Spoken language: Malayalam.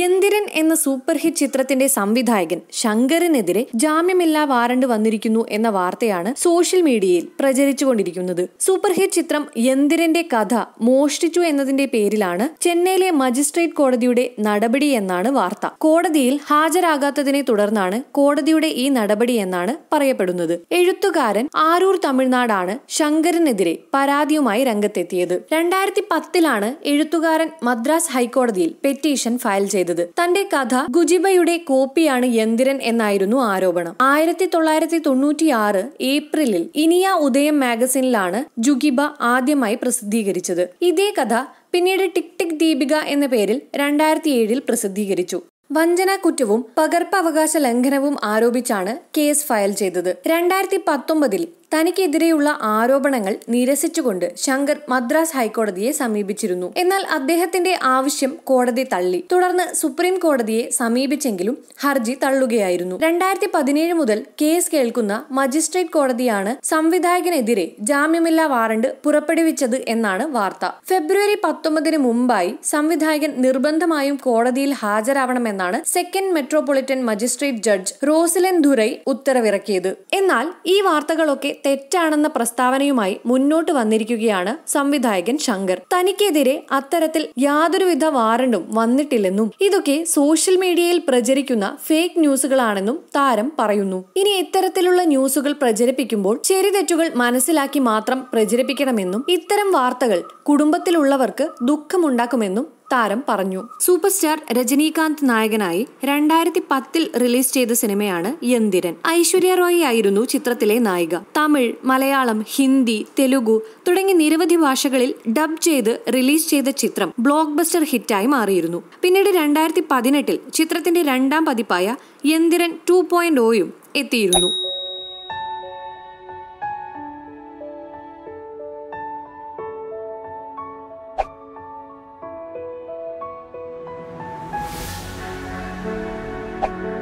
യന്തിരൻ എന്ന സൂപ്പർ ഹിറ്റ് ചിത്രത്തിന്റെ സംവിധായകൻ ശങ്കറിനെതിരെ ജാമ്യമില്ലാ വാറണ്ട് വന്നിരിക്കുന്നു എന്ന വാർത്തയാണ് സോഷ്യൽ മീഡിയയിൽ പ്രചരിച്ചുകൊണ്ടിരിക്കുന്നത് സൂപ്പർ ഹിറ്റ് ചിത്രം യന്തിരന്റെ കഥ മോഷ്ടിച്ചു എന്നതിന്റെ പേരിലാണ് ചെന്നൈയിലെ മജിസ്ട്രേറ്റ് കോടതിയുടെ നടപടി എന്നാണ് വാർത്ത കോടതിയിൽ ഹാജരാകാത്തതിനെ തുടർന്നാണ് കോടതിയുടെ ഈ നടപടി എന്നാണ് പറയപ്പെടുന്നത് എഴുത്തുകാരൻ ആരൂർ തമിഴ്നാടാണ് ശങ്കറിനെതിരെ പരാതിയുമായി രംഗത്തെത്തിയത് രണ്ടായിരത്തി പത്തിലാണ് എഴുത്തുകാരൻ മദ്രാസ് ഹൈക്കോടതിയിൽ പെറ്റീഷൻ ഫയൽ ചെയ്തത് ചെയ്തത് തന്റെ കഥ ഗുജിബയുടെ കോപ്പിയാണ് യന്തിരൻ എന്നായിരുന്നു ആരോപണം ആയിരത്തി തൊള്ളായിരത്തി ആറ് ഏപ്രിലിൽ ഇനിയ ഉദയം മാഗസിനിലാണ് ജുഗിബ ആദ്യമായി പ്രസിദ്ധീകരിച്ചത് ഇതേ കഥ പിന്നീട് ടിക് ടിക് ദീപിക എന്ന പേരിൽ രണ്ടായിരത്തി ഏഴിൽ പ്രസിദ്ധീകരിച്ചു വഞ്ചനാ കുറ്റവും പകർപ്പവകാശ ലംഘനവും ആരോപിച്ചാണ് കേസ് ഫയൽ ചെയ്തത് രണ്ടായിരത്തി പത്തൊമ്പതിൽ തനിക്കെതിരെയുള്ള ആരോപണങ്ങൾ നിരസിച്ചുകൊണ്ട് ശങ്കർ മദ്രാസ് ഹൈക്കോടതിയെ സമീപിച്ചിരുന്നു എന്നാൽ അദ്ദേഹത്തിന്റെ ആവശ്യം കോടതി തള്ളി തുടർന്ന് സുപ്രീം കോടതിയെ സമീപിച്ചെങ്കിലും ഹർജി തള്ളുകയായിരുന്നു രണ്ടായിരത്തി പതിനേഴ് മുതൽ കേസ് കേൾക്കുന്ന മജിസ്ട്രേറ്റ് കോടതിയാണ് സംവിധായകനെതിരെ ജാമ്യമില്ലാ വാറണ്ട് പുറപ്പെടുവിച്ചത് എന്നാണ് വാർത്ത ഫെബ്രുവരി പത്തൊമ്പതിന് മുമ്പായി സംവിധായകൻ നിർബന്ധമായും കോടതിയിൽ ഹാജരാവണമെന്നാണ് second metropolitan magistrate judge Roselin Durai ഉത്തരവിറക്കിയത് എന്നാൽ ഈ വാർത്തകളൊക്കെ തെറ്റാണെന്ന പ്രസ്താവനയുമായി മുന്നോട്ട് വന്നിരിക്കുകയാണ് സംവിധായകൻ ശങ്കർ തനിക്കെതിരെ അത്തരത്തിൽ യാതൊരുവിധ വാറണ്ടും വന്നിട്ടില്ലെന്നും ഇതൊക്കെ സോഷ്യൽ മീഡിയയിൽ പ്രചരിക്കുന്ന ഫേക്ക് ന്യൂസുകളാണെന്നും താരം പറയുന്നു ഇനി ഇത്തരത്തിലുള്ള ന്യൂസുകൾ പ്രചരിപ്പിക്കുമ്പോൾ ചെറിയ തെറ്റുകൾ മനസ്സിലാക്കി മാത്രം പ്രചരിപ്പിക്കണമെന്നും ഇത്തരം വാർത്തകൾ കുടുംബത്തിലുള്ളവർക്ക് ദുഃഖമുണ്ടാക്കുമെന്നും താരം പറഞ്ഞു സൂപ്പർ സ്റ്റാർ രജനീകാന്ത് നായകനായി രണ്ടായിരത്തി പത്തിൽ റിലീസ് ചെയ്ത സിനിമയാണ് യന്തിരൻ ഐശ്വര്യ റോയ് ആയിരുന്നു ചിത്രത്തിലെ നായിക തമിഴ് മലയാളം ഹിന്ദി തെലുഗു തുടങ്ങി നിരവധി ഭാഷകളിൽ ഡബ് ചെയ്ത് റിലീസ് ചെയ്ത ചിത്രം ബ്ലോക്ക് ബസ്റ്റർ ഹിറ്റായി മാറിയിരുന്നു പിന്നീട് രണ്ടായിരത്തി പതിനെട്ടിൽ ചിത്രത്തിന്റെ രണ്ടാം പതിപ്പായ യന്തിരൻ ടു പോയിന്റ് ഓയും എത്തിയിരുന്നു Thank you.